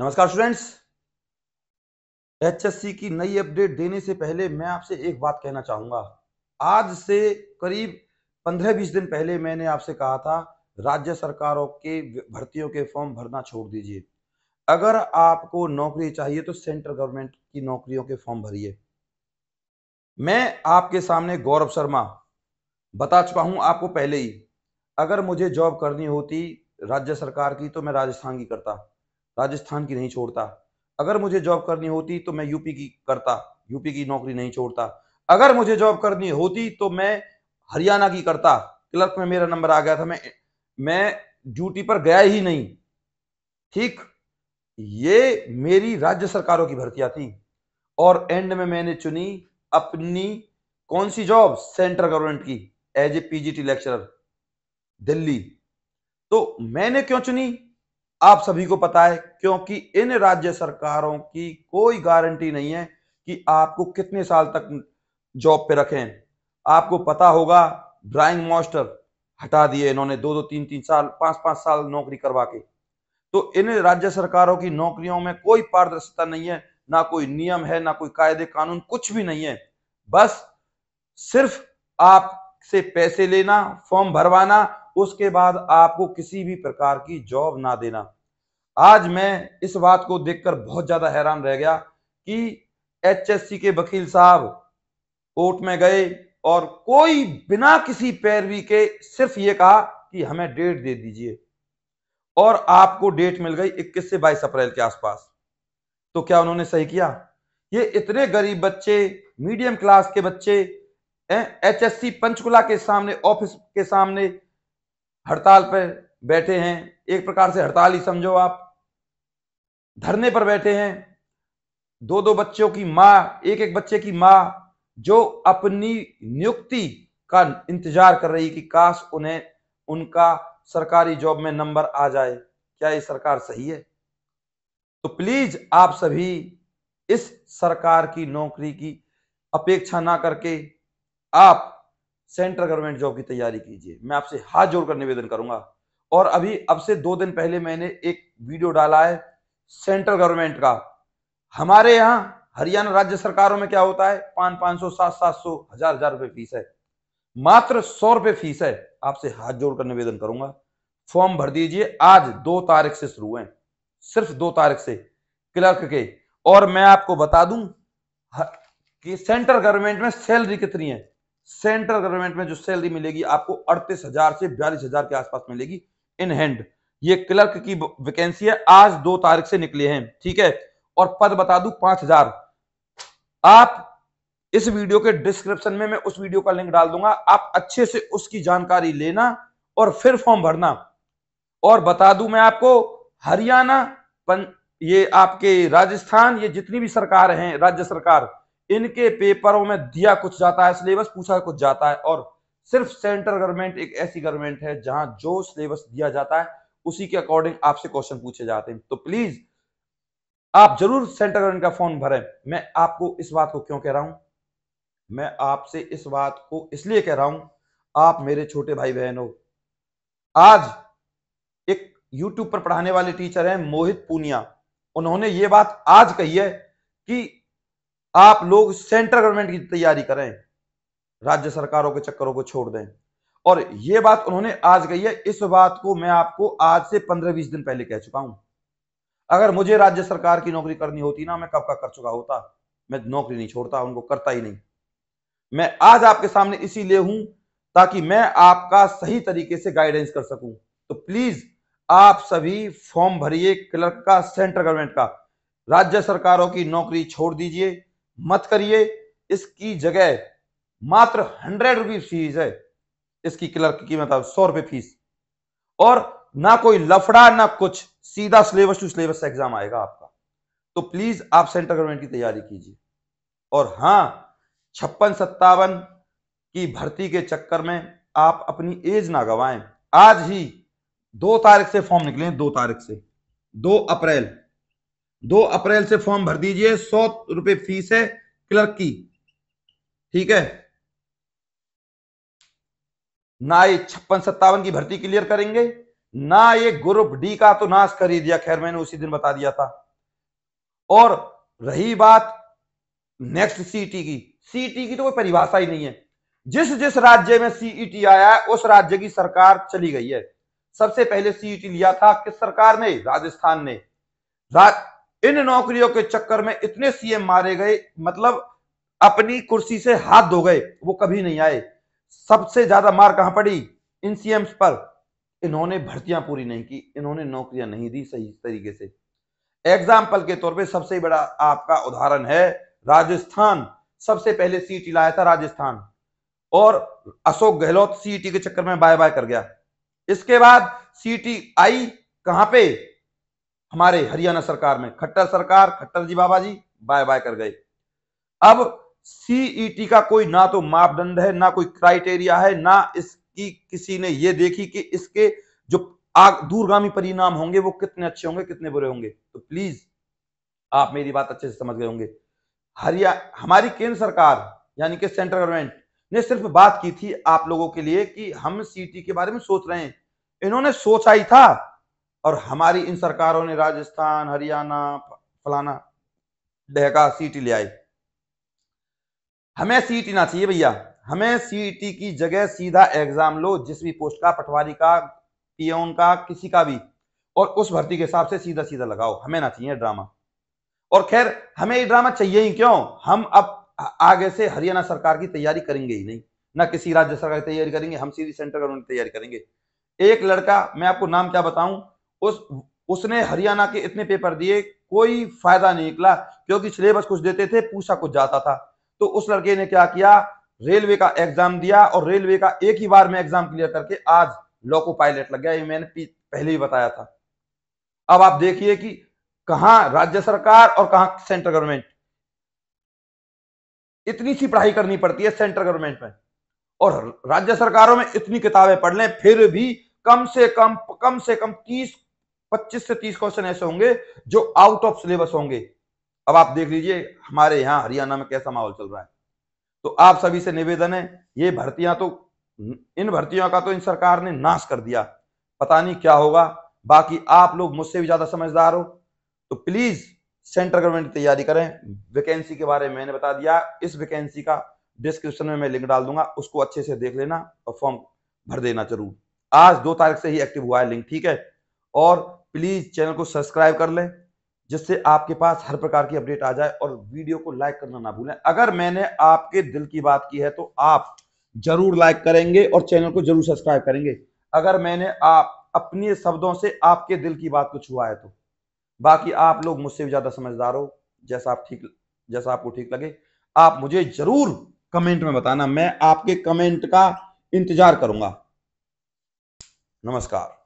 नमस्कार students HSC की नई अपडेट देने से पहले मैं आपसे एक बात कहना चाहूंगा आज से करीब 15-20 दिन पहले मैंने आपसे कहा था राज्य सरकारों के भर्तियों के फॉर्म भरना छोड़ दीजिए अगर आपको नौकरी चाहिए तो सेंट्रल गवर्नमेंट की नौकरियों के फॉर्म भरिए मैं आपके सामने गौरव शर्मा बता चुका हूं आपको पहले ही अगर मुझे जॉब करनी होती राज्य सरकार की तो मैं राजस्थान की करता राजस्थान की नहीं छोड़ता अगर मुझे जॉब करनी होती तो मैं यूपी की करता यूपी की नौकरी नहीं छोड़ता अगर मुझे जॉब करनी होती तो मैं हरियाणा की करता क्लर्क में मेरा नंबर आ गया था मैं मैं ड्यूटी पर गया ही नहीं ठीक ये मेरी राज्य सरकारों की भर्तियां थी और एंड में मैंने चुनी अपनी कौन सी जॉब सेंट्रल गवर्नमेंट की as a PGT lecturer Delhi तो मैंने क्यों चुनी आप सभी को पता है क्योंकि इन राज्य सरकारों की कोई गारंटी नहीं है कि आपको कितने साल तक जॉब पे रखें आपको पता होगा ड्राइंग मास्टर हटा दिए इन्होंने दो दो तीन तीन साल पांच पांच साल नौकरी करवा के तो इन राज्य सरकारों की नौकरियों में कोई पारदर्शिता नहीं है ना कोई नियम है ना कोई कायदे कानून कुछ भी नहीं है बस सिर्फ आप से पैसे लेना फॉर्म भरवाना उसके बाद आपको किसी भी प्रकार की जॉब ना देना आज मैं इस बात को देखकर बहुत ज़्यादा हैरान रह गया कि एचएससी के वकील साहब कोर्ट में गए और कोई बिना किसी पैरवी के सिर्फ ये कहा कि हमें डेट दे दीजिए और आपको डेट मिल गई 21 से 22 अप्रैल के आसपास तो क्या उन्होंने सही किया ये इतने गरीब बच्चे मीडियम क्लास के बच्चे एच एस सी पंचकुला के सामने ऑफिस के सामने हड़ताल पर बैठे हैं एक प्रकार से हड़ताल ही समझो आप धरने पर बैठे हैं दो दो बच्चों की मां एक एक बच्चे की मां जो अपनी नियुक्ति का इंतजार कर रही कि काश उन्हें उनका सरकारी जॉब में नंबर आ जाए क्या ये सरकार सही है तो प्लीज आप सभी इस सरकार की नौकरी की अपेक्षा ना करके आप सेंट्रल गवर्नमेंट जॉब की तैयारी कीजिए मैं आपसे हाथ जोड़कर निवेदन करूंगा और अभी अब से दो दिन पहले मैंने एक वीडियो डाला है सेंट्रल गवर्नमेंट का हमारे यहां हरियाणा राज्य सरकारों में क्या होता है पांच पांच सौ सात सात सौ हजार हजार रुपए फीस है मात्र सौ रुपए फीस है आपसे हाथ जोड़कर निवेदन करूंगा फॉर्म भर दीजिए आज दो तारीख से शुरू है सिर्फ दो तारीख से क्लर्क के और मैं आपको बता दूं कि सेंट्रल गवर्नमेंट में सैलरी कितनी है सेंट्रल गवर्नमेंट में जो सैलरी मिलेगी आपको अड़तीस हजार से बयालीस हजार के आसपास मिलेगी इन हैंड ये क्लर्क की वैकेंसी है आज दो तारीख से निकले हैं ठीक है और पद बता दू पांच हजार आप इस वीडियो के डिस्क्रिप्शन में मैं उस वीडियो का लिंक डाल दूंगा आप अच्छे से उसकी जानकारी लेना और फिर फॉर्म भरना और बता दू मैं आपको हरियाणा ये आपके राजस्थान ये जितनी भी सरकार है राज्य सरकार इनके पेपरों में दिया कुछ जाता है सिलेबस पूछा कुछ जाता है और सिर्फ सेंट्रल गवर्नमेंट एक ऐसी गवर्नमेंट है जहां जो सिलेबस दिया जाता है उसी के अकॉर्डिंग आपसे क्वेश्चन पूछे जाते हैं तो प्लीज आप जरूर सेंटर गवर्नमेंट का फॉर्म भरें मैं आपको इस बात को क्यों कह रहा हूं मैं आपसे इस बात को इसलिए कह रहा हूं आप मेरे छोटे भाई बहन हो आज एक यूट्यूब पर पढ़ाने वाले टीचर हैं मोहित पूनिया उन्होंने ये बात आज कही है कि आप लोग सेंट्रल गवर्नमेंट की तैयारी करें राज्य सरकारों के चक्करों को छोड़ दें और ये बात उन्होंने आज कही है इस बात को मैं आपको आज से पंद्रह बीस दिन पहले कह चुका हूं अगर मुझे राज्य सरकार की नौकरी करनी होती ना मैं कब का कर चुका होता मैं नौकरी नहीं छोड़ता उनको करता ही नहीं मैं आज आपके सामने इसीलिए हूं ताकि मैं आपका सही तरीके से गाइडेंस कर सकूं तो प्लीज आप सभी फॉर्म भरिए क्लर्क का सेंट्रल गवर्नमेंट का राज्य सरकारों की नौकरी छोड़ दीजिए मत करिए इसकी जगह मात्र हंड्रेड रुपीज फीस है इसकी क्लर्क की मतलब सौ रुपए फीस और ना कोई लफड़ा ना कुछ सीधा सिलेबस टू सिलेबस एग्जाम आएगा आपका तो प्लीज आप सेंट्रल गवर्नमेंट की तैयारी कीजिए और हाँ छप्पन सत्तावन की भर्ती के चक्कर में आप अपनी एज ना गवाएं आज ही दो तारीख से फॉर्म निकले दो तारीख से दो अप्रैल दो अप्रैल से फॉर्म भर दीजिए सौ रुपए फीस है क्लर्क की ठीक है ना ये छप्पन सत्तावन की भर्ती क्लियर करेंगे ना ये ग्रुप डी का तो नाश कर ही दिया खैर मैंने उसी दिन बता दिया था और रही बात नेक्स्ट सीटी e की सीटी e की तो कोई परिभाषा ही नहीं है जिस जिस राज्य में सीईटी e आया है उस राज्य की सरकार चली गई है सबसे पहले सीईटी लिया था किस सरकार ने राजस्थान ने रा... इन नौकरियों के चक्कर में इतने सीएम मारे गए मतलब अपनी कुर्सी से हाथ धो गए वो कभी नहीं आए सबसे ज्यादा मार कहां पड़ी इन सीएम्स पर इन्होंने भर्तियां पूरी नहीं की इन्होंने नौकरियां नहीं दी सही तरीके से एग्जाम्पल के तौर पे सबसे बड़ा आपका उदाहरण है राजस्थान सबसे पहले सीटी लाया था राजस्थान और अशोक गहलोत सीटी के चक्कर में बाय बाय कर गया इसके बाद सीटी आई कहां पे हमारे हरियाणा सरकार में खट्टर सरकार खट्टर जी बाबा जी बाय बाय कर गए अब सीईटी e का कोई ना तो मापदंड है ना कोई क्राइटेरिया है ना इसकी किसी ने यह देखी कि इसके जो आग दूरगामी परिणाम होंगे वो कितने अच्छे होंगे कितने बुरे होंगे तो प्लीज आप मेरी बात अच्छे से समझ गए होंगे हरिया हमारी केंद्र सरकार यानी कि सेंट्रल गवर्नमेंट ने सिर्फ बात की थी आप लोगों के लिए कि हम सीटी e के बारे में सोच रहे हैं इन्होंने सोचा ही था और हमारी इन सरकारों ने राजस्थान हरियाणा फलाना डहका सीटी e ले आई हमें सीईटी e ना चाहिए भैया हमें सीईटी e की जगह सीधा एग्जाम लो जिस भी पोस्ट का पटवारी का पीएन का किसी का भी और उस भर्ती के हिसाब से सीधा सीधा लगाओ हमें ना चाहिए ड्रामा और खैर हमें ये ड्रामा चाहिए ही क्यों हम अब आगे से हरियाणा सरकार की तैयारी करेंगे ही नहीं ना किसी राज्य सरकार की तैयारी करेंगे हम सीधी सेंटर गवर्नमेंट की तैयारी करेंगे एक लड़का मैं आपको नाम क्या बताऊं उस उसने हरियाणा के इतने पेपर दिए कोई फायदा नहीं निकला क्योंकि सिलेबस कुछ देते थे पूछा कुछ जाता था तो उस लड़के ने क्या किया रेलवे का एग्जाम दिया और रेलवे का एक ही बार में एग्जाम क्लियर करके आज लोको पायलट लग गया ये मैंने पहले ही बताया था अब आप देखिए कि कहा राज्य सरकार और कहा सेंट्रल गवर्नमेंट इतनी सी पढ़ाई करनी पड़ती है सेंट्रल गवर्नमेंट में और राज्य सरकारों में इतनी किताबें पढ़ लें फिर भी कम से कम कम से कम तीस पच्चीस से तीस क्वेश्चन ऐसे होंगे जो आउट ऑफ सिलेबस होंगे अब आप देख लीजिए हमारे यहाँ हरियाणा में कैसा माहौल चल रहा है तो आप सभी से निवेदन है ये भर्तियां तो इन भर्तियों का तो इन सरकार ने नाश कर दिया पता नहीं क्या होगा बाकी आप लोग मुझसे भी ज्यादा समझदार हो तो प्लीज सेंट्रल गवर्नमेंट की तैयारी करें वैकेंसी के बारे में मैंने बता दिया इस वैकेंसी का डिस्क्रिप्शन में मैं लिंक डाल दूंगा उसको अच्छे से देख लेना और फॉर्म भर देना जरूर आज दो तारीख से ही एक्टिव हुआ है लिंक ठीक है और प्लीज चैनल को सब्सक्राइब कर लें जिससे आपके पास हर प्रकार की अपडेट आ जाए और वीडियो को लाइक करना ना भूलें अगर मैंने आपके दिल की बात की है तो आप जरूर लाइक करेंगे और चैनल को जरूर सब्सक्राइब करेंगे अगर मैंने आप अपने शब्दों से आपके दिल की बात को छुआ है तो बाकी आप लोग मुझसे भी ज्यादा समझदार हो जैसा आप ठीक जैसा आपको ठीक लगे आप मुझे जरूर कमेंट में बताना मैं आपके कमेंट का इंतजार करूंगा नमस्कार